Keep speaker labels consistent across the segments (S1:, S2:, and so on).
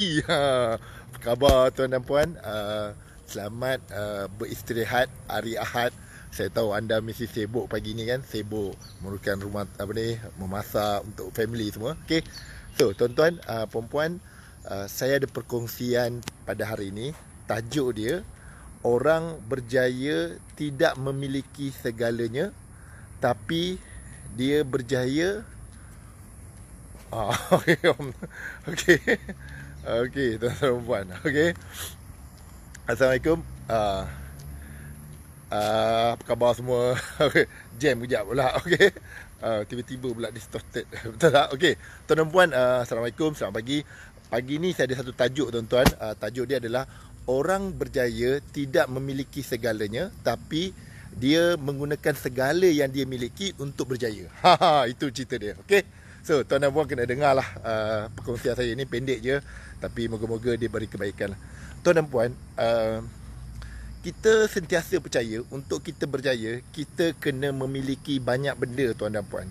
S1: Ha. Apa khabar tuan dan puan? Uh, selamat uh, beristirahat hari Ahad. Saya tahu anda mesti sibuk pagi ni kan, sibuk merukan rumah apa ni, memasak untuk family semua. Okey. So, tuan-tuan, uh, puan-puan, uh, saya ada perkongsian pada hari ini. Tajuk dia orang berjaya tidak memiliki segalanya tapi dia berjaya Ah, okay. okay. Okey, tuan-tuan dan puan. Okey. Assalamualaikum. Ah. Uh, uh, apa khabar semua? Okey. Jam kejap pula. Okey. Uh, tiba-tiba pula distorted. Betul tak? Okey. Tuan dan puan, uh, assalamualaikum. Selamat pagi. Pagi ni saya ada satu tajuk tuan-tuan. Uh, tajuk dia adalah orang berjaya tidak memiliki segalanya tapi dia menggunakan segala yang dia miliki untuk berjaya. Ha ha itu cerita dia. Okey. So tuan dan puan kena dengar lah uh, Perkongsian saya ni pendek je Tapi moga-moga dia beri kebaikan lah. Tuan dan puan uh, Kita sentiasa percaya Untuk kita berjaya Kita kena memiliki banyak benda tuan dan puan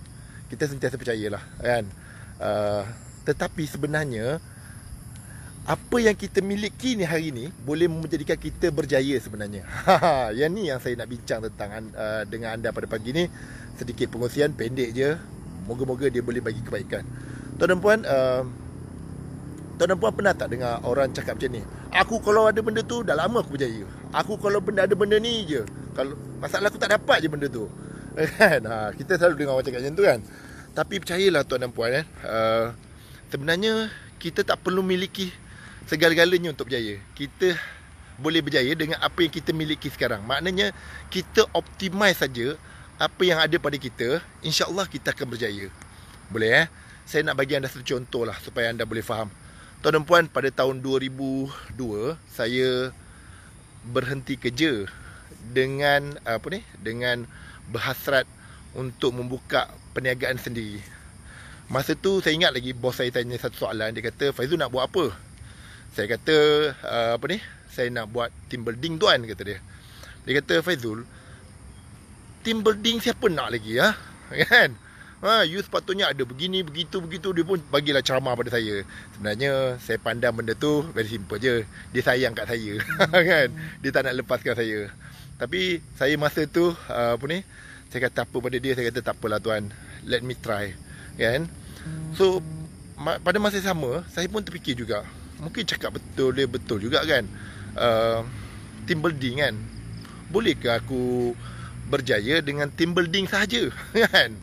S1: Kita sentiasa percayalah kan? uh, Tetapi sebenarnya apa yang kita miliki ni hari ni boleh menjadikan kita berjaya sebenarnya. yang ni yang saya nak bincang tentang uh, dengan anda pada pagi ni. Sedikit pengusian pendek je Moga-moga dia boleh bagi kebaikan Tuan dan puan uh, Tuan dan puan pernah tak dengar orang cakap macam ni Aku kalau ada benda tu dah lama aku berjaya Aku kalau benda ada benda ni je kalau Masalah aku tak dapat je benda tu kan? ha, Kita selalu dengar orang cakap macam tu kan Tapi percayalah tuan dan puan eh? uh, Sebenarnya kita tak perlu miliki segala-galanya untuk berjaya Kita boleh berjaya dengan apa yang kita miliki sekarang Maknanya kita optimize saja apa yang ada pada kita, insya Allah kita akan berjaya. Boleh eh? Saya nak bagi anda satu contoh lah supaya anda boleh faham. Tuan dan puan, pada tahun 2002, saya berhenti kerja dengan apa ni dengan berhasrat untuk membuka perniagaan sendiri. Masa tu saya ingat lagi bos saya tanya satu soalan dia kata Faizu nak buat apa? Saya kata ah, apa ni? Saya nak buat team building tuan kata dia. Dia kata Faizul, team building siapa nak lagi ya? Kan? Ha, you sepatutnya ada begini, begitu, begitu Dia pun bagilah ceramah pada saya Sebenarnya saya pandang benda tu Very simple je Dia sayang kat saya kan? Dia tak nak lepaskan saya Tapi saya masa tu ah, apa ni, Saya kata apa pada dia Saya kata tak apalah tuan Let me try kan? So ma- pada masa sama Saya pun terfikir juga Mungkin cakap betul dia betul juga kan uh, ah, Team building kan Bolehkah aku berjaya dengan team building sahaja kan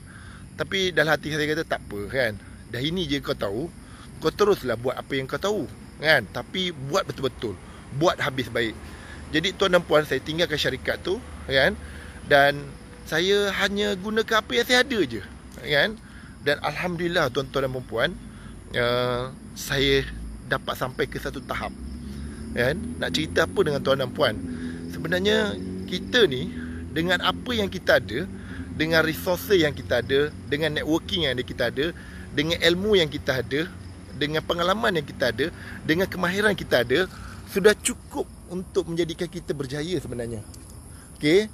S1: tapi dalam hati saya kata tak apa kan dah ini je kau tahu kau teruslah buat apa yang kau tahu kan tapi buat betul-betul buat habis baik jadi tuan dan puan saya tinggalkan syarikat tu kan dan saya hanya gunakan apa yang saya ada je kan dan alhamdulillah tuan-tuan dan puan uh, eh, saya dapat sampai ke satu tahap kan nak cerita apa dengan tuan dan puan sebenarnya kita ni dengan apa yang kita ada dengan resources yang kita ada dengan networking yang ada kita ada dengan ilmu yang kita ada dengan pengalaman yang kita ada dengan kemahiran kita ada sudah cukup untuk menjadikan kita berjaya sebenarnya Okay?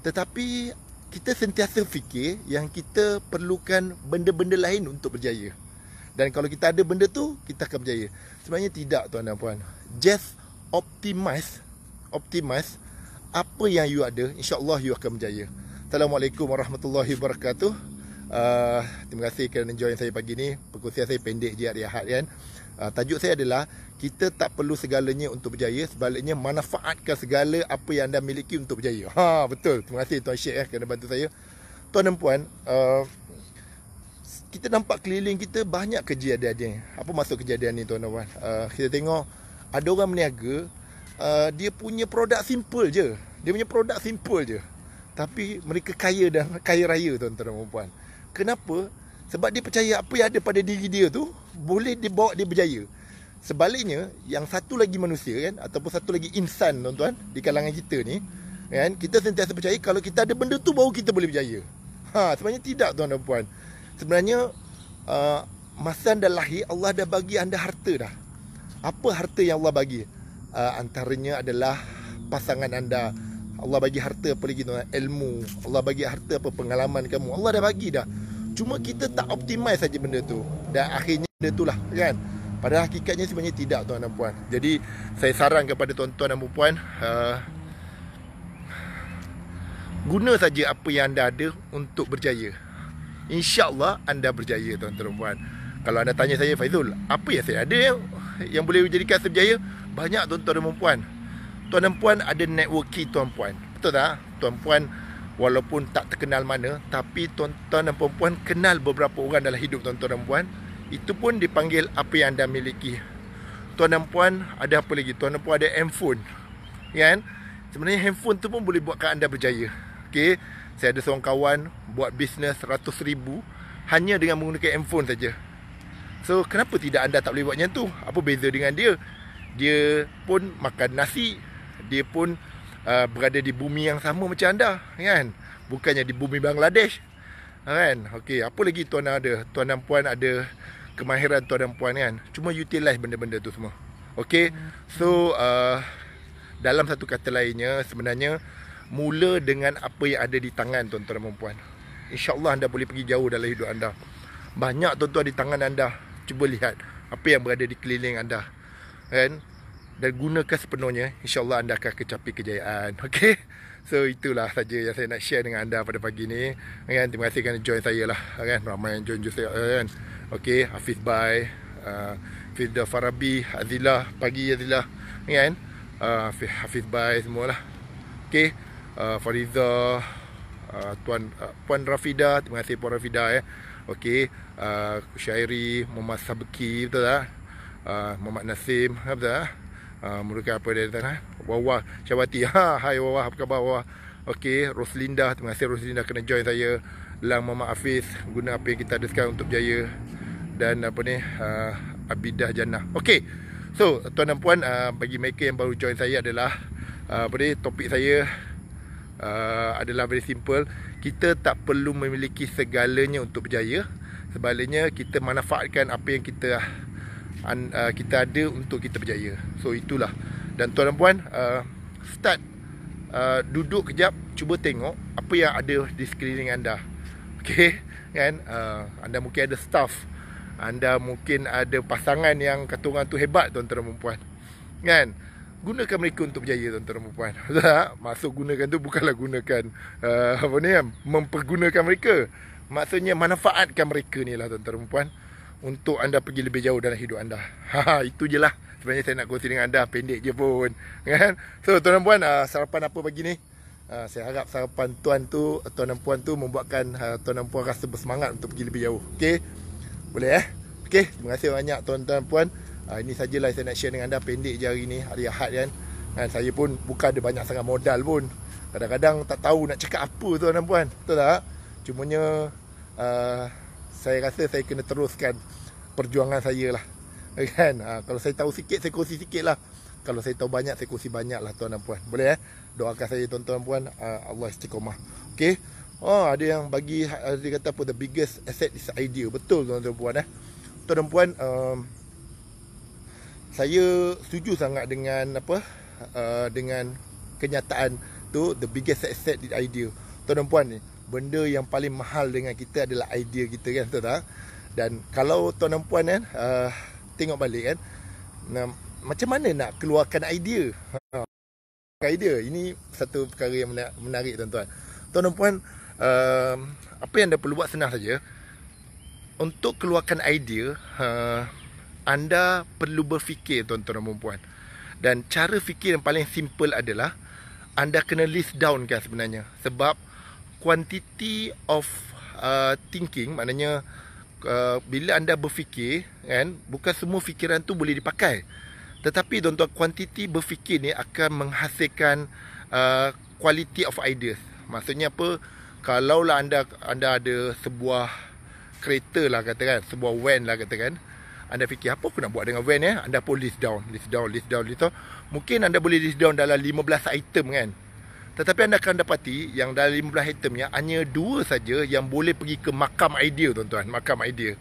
S1: tetapi kita sentiasa fikir yang kita perlukan benda-benda lain untuk berjaya dan kalau kita ada benda tu kita akan berjaya sebenarnya tidak tuan dan puan just optimize optimize apa yang you ada insyaallah you akan berjaya assalamualaikum warahmatullahi wabarakatuh uh, terima kasih kerana join saya pagi ni perkongsian saya pendek je hari Ahad kan uh, tajuk saya adalah kita tak perlu segalanya untuk berjaya sebaliknya manfaatkan segala apa yang anda miliki untuk berjaya ha betul terima kasih tuan syekh eh, kerana bantu saya tuan dan puan uh, kita nampak keliling kita banyak kejadian Apa maksud kejadian ni tuan-tuan? Uh, kita tengok ada orang meniaga. Uh, dia punya produk simple je. Dia punya produk simple je. Tapi mereka kaya dan kaya raya tuan-tuan dan puan Kenapa? Sebab dia percaya apa yang ada pada diri dia tu boleh dibawa dia berjaya. Sebaliknya, yang satu lagi manusia kan ataupun satu lagi insan tuan-tuan di kalangan kita ni kan kita sentiasa percaya kalau kita ada benda tu baru kita boleh berjaya. Ha, sebenarnya tidak tuan dan puan. Sebenarnya uh, masa anda lahir Allah dah bagi anda harta dah. Apa harta yang Allah bagi? uh, antaranya adalah pasangan anda Allah bagi harta apa lagi tuan, ah, ilmu Allah bagi harta apa pengalaman kamu Allah dah bagi dah cuma kita tak optimize saja benda tu dan akhirnya benda itulah kan pada hakikatnya sebenarnya tidak tuan dan puan jadi saya saran kepada tuan-tuan dan puan uh, guna saja apa yang anda ada untuk berjaya insyaallah anda berjaya tuan-tuan dan puan kalau anda tanya saya Faizul apa yang saya ada yang boleh menjadikan saya berjaya banyak tuan-tuan dan puan Tuan dan puan ada networking tuan puan. Betul tak? Tuan puan walaupun tak terkenal mana tapi tuan-tuan dan puan-puan kenal beberapa orang dalam hidup tuan-tuan dan puan. Itu pun dipanggil apa yang anda miliki. Tuan dan puan ada apa lagi? Tuan dan puan ada handphone. Ya kan? Sebenarnya handphone tu pun boleh buatkan anda berjaya. Okey. Saya ada seorang kawan buat bisnes 100,000 hanya dengan menggunakan handphone saja. So kenapa tidak anda tak boleh buat macam tu Apa beza dengan dia Dia pun makan nasi Dia pun uh, berada di bumi yang sama macam anda kan? Bukannya di bumi Bangladesh kan? Okay, apa lagi tuan ada Tuan dan puan ada kemahiran tuan dan puan kan Cuma utilize benda-benda tu semua Okay So uh, Dalam satu kata lainnya Sebenarnya Mula dengan apa yang ada di tangan tuan-tuan dan puan InsyaAllah anda boleh pergi jauh dalam hidup anda Banyak tuan-tuan di tangan anda cuba lihat apa yang berada di keliling anda kan dan gunakan sepenuhnya insyaallah anda akan kecapi kejayaan okey so itulah saja yang saya nak share dengan anda pada pagi ni kan terima kasih kerana join saya lah kan ramai yang join juga kan okey Hafiz bye uh, Fida Farabi Azila pagi Azila kan uh, Hafiz semua lah. okey uh, Fariza uh, tuan uh, puan Rafida terima kasih puan Rafida ya eh. okey uh, Syairi Muhammad Sabki betul tak? Uh, Muhammad Nasim betul tak? Uh, ah, Mereka apa dia datang eh? Wawa Syawati ha, Hai Wawa apa khabar Wawa? Okey Roslinda Terima kasih Roslinda kena join saya Lang Muhammad Hafiz Guna apa yang kita ada sekarang untuk berjaya Dan apa ni uh, Abidah Jannah Okey So tuan dan puan uh, Bagi mereka yang baru join saya adalah uh, Apa ni topik saya Uh, adalah very simple kita tak perlu memiliki segalanya untuk berjaya sebaliknya kita manfaatkan apa yang kita uh, kita ada untuk kita berjaya so itulah dan tuan dan puan uh, start uh, duduk kejap cuba tengok apa yang ada di sekeliling anda okey kan uh, anda mungkin ada staff anda mungkin ada pasangan yang kata tu hebat tuan-tuan dan puan kan gunakan mereka untuk berjaya tuan-tuan dan puan maksud gunakan tu bukanlah gunakan uh, apa ni mempergunakan mereka Maksudnya manfaatkan mereka ni lah tuan-tuan perempuan Untuk anda pergi lebih jauh dalam hidup anda ha, ha, Itu je lah Sebenarnya saya nak kongsi dengan anda Pendek je pun kan? So tuan-tuan perempuan uh, ah, Sarapan apa pagi ni? Uh, saya harap sarapan tuan tu Tuan dan puan tu Membuatkan uh, ah, tuan dan puan rasa bersemangat Untuk pergi lebih jauh Okay Boleh eh Okay Terima kasih banyak tuan dan puan uh, Ini sajalah saya nak share dengan anda Pendek je hari ni Hari Ahad kan Dan saya pun Bukan ada banyak sangat modal pun Kadang-kadang tak tahu nak cakap apa tuan dan puan Betul tak Cumanya uh, saya rasa saya kena teruskan perjuangan saya lah. Kan? Uh, kalau saya tahu sikit, saya kongsi sikit lah. Kalau saya tahu banyak, saya kongsi banyak lah tuan dan puan. Boleh eh? Doakan saya tuan-tuan dan puan. Uh, Allah istiqomah. Okay? Oh, ada yang bagi, ada uh, kata apa, the biggest asset is idea. Betul tuan-tuan dan puan eh. Tuan dan puan, um, saya setuju sangat dengan apa uh, dengan kenyataan tu the biggest asset is idea. Tuan dan puan ni, eh? benda yang paling mahal dengan kita adalah idea kita kan tuan tak dan kalau tuan dan puan kan uh, tengok balik kan nah, macam mana nak keluarkan idea ha, idea ini satu perkara yang menarik tuan-tuan tuan dan puan uh, apa yang anda perlu buat senang saja untuk keluarkan idea uh, anda perlu berfikir tuan-tuan dan puan dan cara fikir yang paling simple adalah anda kena list down kan sebenarnya sebab quantity of uh, thinking maknanya uh, bila anda berfikir kan bukan semua fikiran tu boleh dipakai tetapi tuan-tuan quantity berfikir ni akan menghasilkan uh, quality of ideas maksudnya apa kalaulah anda anda ada sebuah kereta lah katakan sebuah van lah katakan anda fikir apa aku nak buat dengan van ya? Anda pun list down, list down, list down, list down. Mungkin anda boleh list down dalam 15 item kan. Tetapi anda akan dapati yang dari 15 itemnya hanya dua saja yang boleh pergi ke makam ideal tuan-tuan, makam ideal.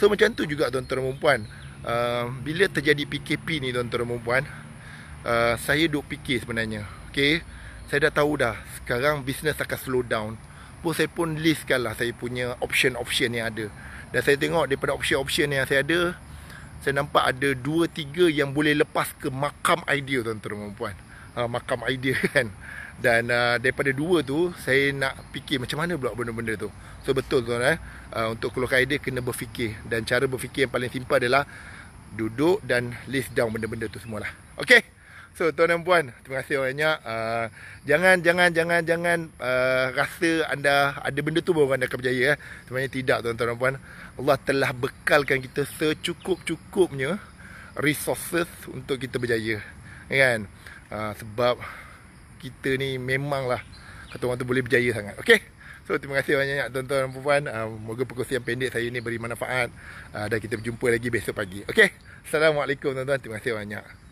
S1: So macam tu juga tuan-tuan dan puan. Uh, bila terjadi PKP ni tuan-tuan dan puan, uh, saya duk fikir sebenarnya. Okey. Saya dah tahu dah sekarang bisnes akan slow down. Pun saya pun listkan lah saya punya option-option yang ada. Dan saya tengok daripada option-option yang saya ada, saya nampak ada 2 3 yang boleh lepas ke makam ideal tuan-tuan dan puan. Uh, ah, makam ideal kan dan uh, daripada dua tu saya nak fikir macam mana pula benda-benda tu so betul tuan eh uh, untuk keluarkan idea kena berfikir dan cara berfikir yang paling simple adalah duduk dan list down benda-benda tu semualah Okay, so tuan dan puan terima kasih banyak uh, jangan jangan jangan jangan uh, rasa anda ada benda tu baru anda akan berjaya eh. sebenarnya tidak tuan-tuan dan puan Allah telah bekalkan kita secukup-cukupnya resources untuk kita berjaya kan uh, sebab kita ni memanglah kata orang tu boleh berjaya sangat. Okey. So terima kasih banyak-banyak tuan-tuan dan puan. Uh, ah, moga perkongsian pendek saya ni beri manfaat uh, dan kita berjumpa lagi besok pagi. Okey. Assalamualaikum tuan-tuan. Terima kasih -banyak.